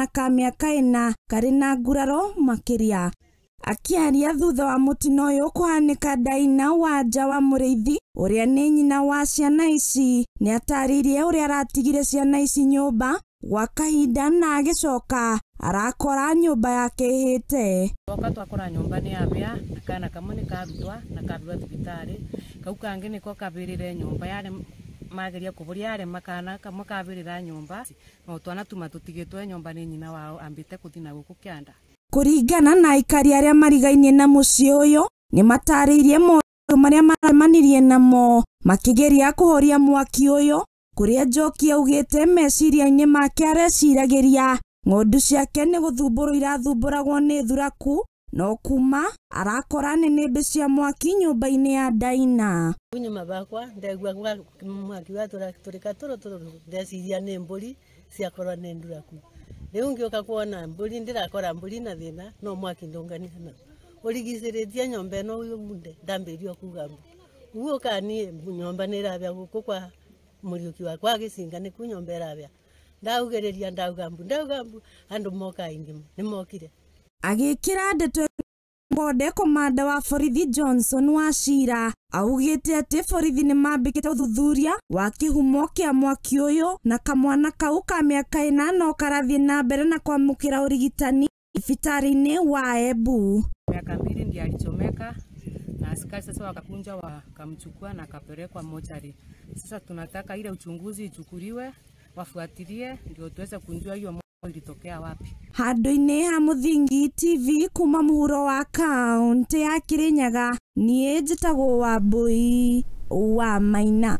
na ka mĩaka ĩna karĩ na nguraro akä aria thutha wa mũtino ũyũ ka ndaina nja wa rä a nä nyina wa ciana ici nĩ atarĩirie ũrĩa aratigire ciana ici mba gwa kahinda na coka arakora mba yake ĩhĩte twoka twakora nyũmba nĩ yabĩa kana kamwe nĩ karutwa na kabirwa thibitarĩ kau kangĩ nĩko kabĩrĩre nyũmba yarĩ mageria kuburia are makana kamwe kabirira nyumba no twana tuma tutigetwe nyumba ni nyina wao ambite kuthina guku kianda kuringana na ikari aria marigainie na mucii uyu ni matariirie maundu maria maremanirie namo makigeria kuhoria mwaki uyu kuria njoki augite meciria-ini make areciragiria ng'ondu ciake ni gũthumbũrwo irathumburagwo ni thuraku no kuma arakora nä mbä cia mwaki nyå-mba-inä ya ndaina nyuma bakwa ndegua mwaki wa tå rä ka tå rå ndeciria nä mbå ri ciakorwo nä nduraku rä u ngä å ka kuona mbå ri ndä rakora mbå ri na thä na no mwaki ndå ngania na å rigicä rä tie nyomba ä no yunde ndambä rio kuga mbu uguo kani nyomba nä rabia gå kå kwa må riå ki wakwa agä cinga nä ku nyomba ä rabia ndaugä rä ria ndauga mbu andå moka aingä nä mokire agĩkĩra ndeto mbonde komanda wa forithi johnson wa cira augite ati forithi ni mambĩkĩte uthuthuria wa kihumo kia mwaki ũyũ na kamwana kau ka mĩaka ĩnana karathiĩ na mbere na kwamũkĩra urigitani thibitarĩ-inĩ wa ebu Miaka mbili ndi alichomeka na askari sasa wakakunja wakamchukua na akapelekwa mochari. Sasa tunataka ile uchunguzi ichukuliwe, wafuatilie ndio tuweze kunjua hiyo ilitokea wapi? Handå-inä ha må thingi TV kuma muhuro wa kaunti ya Kirinyaga, niä njätagwo wa wa maina